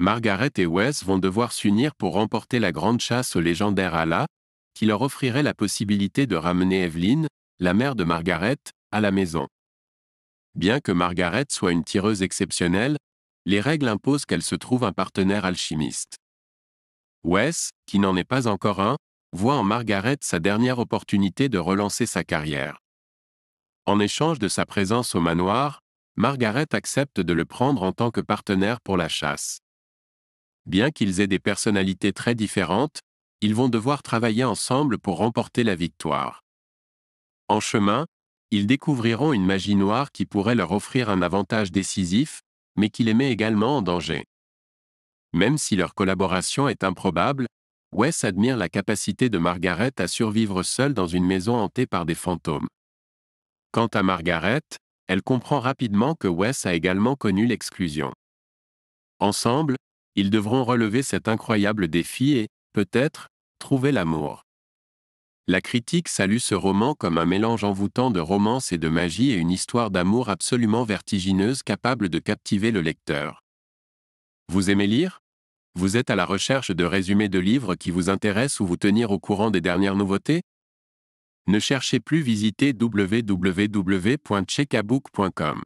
Margaret et Wes vont devoir s'unir pour remporter la grande chasse au légendaire Allah, qui leur offrirait la possibilité de ramener Evelyn, la mère de Margaret, à la maison. Bien que Margaret soit une tireuse exceptionnelle, les règles imposent qu'elle se trouve un partenaire alchimiste. Wes, qui n'en est pas encore un, voit en Margaret sa dernière opportunité de relancer sa carrière. En échange de sa présence au manoir, Margaret accepte de le prendre en tant que partenaire pour la chasse. Bien qu'ils aient des personnalités très différentes, ils vont devoir travailler ensemble pour remporter la victoire. En chemin, ils découvriront une magie noire qui pourrait leur offrir un avantage décisif, mais qui les met également en danger. Même si leur collaboration est improbable, Wes admire la capacité de Margaret à survivre seule dans une maison hantée par des fantômes. Quant à Margaret, elle comprend rapidement que Wes a également connu l'exclusion. Ensemble, ils devront relever cet incroyable défi et, peut-être, trouver l'amour. La critique salue ce roman comme un mélange envoûtant de romance et de magie et une histoire d'amour absolument vertigineuse capable de captiver le lecteur. Vous aimez lire Vous êtes à la recherche de résumés de livres qui vous intéressent ou vous tenir au courant des dernières nouveautés Ne cherchez plus visiter www.checkabook.com.